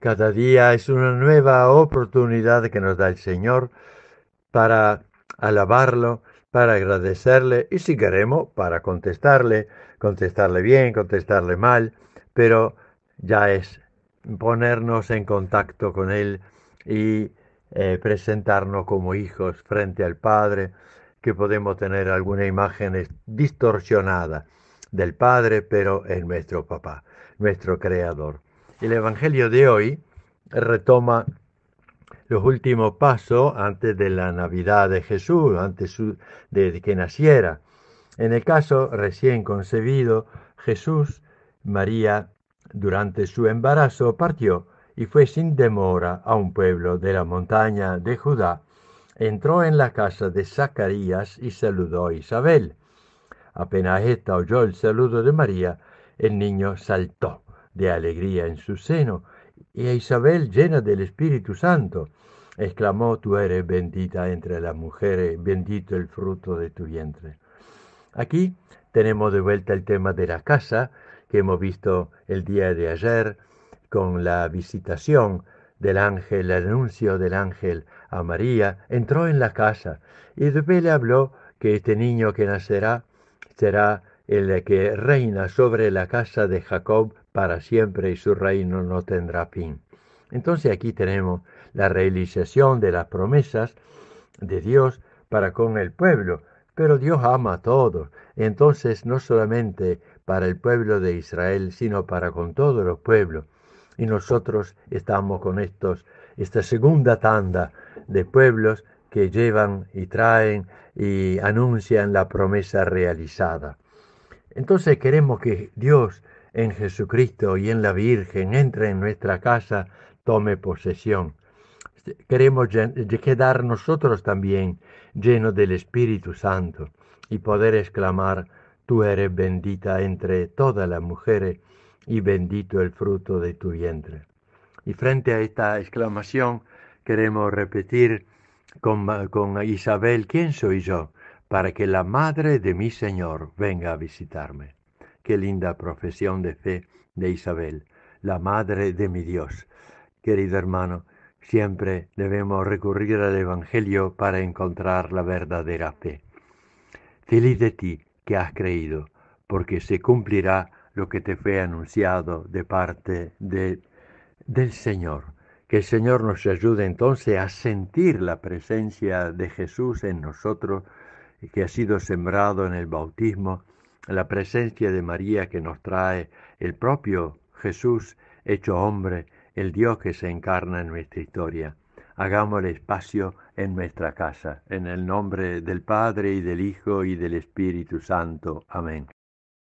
Cada día es una nueva oportunidad que nos da el Señor para alabarlo, para agradecerle y si queremos para contestarle, contestarle bien, contestarle mal, pero ya es ponernos en contacto con Él y eh, presentarnos como hijos frente al Padre, que podemos tener alguna imagen distorsionada del Padre, pero es nuestro papá, nuestro Creador. El Evangelio de hoy retoma los últimos pasos antes de la Navidad de Jesús, antes de que naciera. En el caso recién concebido, Jesús, María, durante su embarazo partió y fue sin demora a un pueblo de la montaña de Judá. Entró en la casa de Zacarías y saludó a Isabel. Apenas esta oyó el saludo de María, el niño saltó de alegría en su seno, y a Isabel, llena del Espíritu Santo, exclamó, tú eres bendita entre las mujeres, bendito el fruto de tu vientre. Aquí tenemos de vuelta el tema de la casa que hemos visto el día de ayer con la visitación del ángel, el anuncio del ángel a María, entró en la casa y después le habló que este niño que nacerá será el que reina sobre la casa de Jacob para siempre y su reino no tendrá fin. Entonces aquí tenemos la realización de las promesas de Dios para con el pueblo, pero Dios ama a todos, entonces no solamente para el pueblo de Israel, sino para con todos los pueblos. Y nosotros estamos con estos, esta segunda tanda de pueblos que llevan y traen y anuncian la promesa realizada. Entonces queremos que Dios en Jesucristo y en la Virgen entre en nuestra casa, tome posesión. Queremos quedar nosotros también llenos del Espíritu Santo y poder exclamar, tú eres bendita entre todas las mujeres y bendito el fruto de tu vientre. Y frente a esta exclamación queremos repetir con, con Isabel, ¿quién soy yo? para que la madre de mi Señor venga a visitarme. Qué linda profesión de fe de Isabel, la madre de mi Dios. Querido hermano, siempre debemos recurrir al Evangelio para encontrar la verdadera fe. Feliz de ti que has creído, porque se cumplirá lo que te fue anunciado de parte del Señor. Que el Señor nos ayude entonces a sentir la presencia de Jesús en nosotros que ha sido sembrado en el bautismo, la presencia de María que nos trae el propio Jesús hecho hombre, el Dios que se encarna en nuestra historia. Hagámosle espacio en nuestra casa, en el nombre del Padre y del Hijo y del Espíritu Santo. Amén.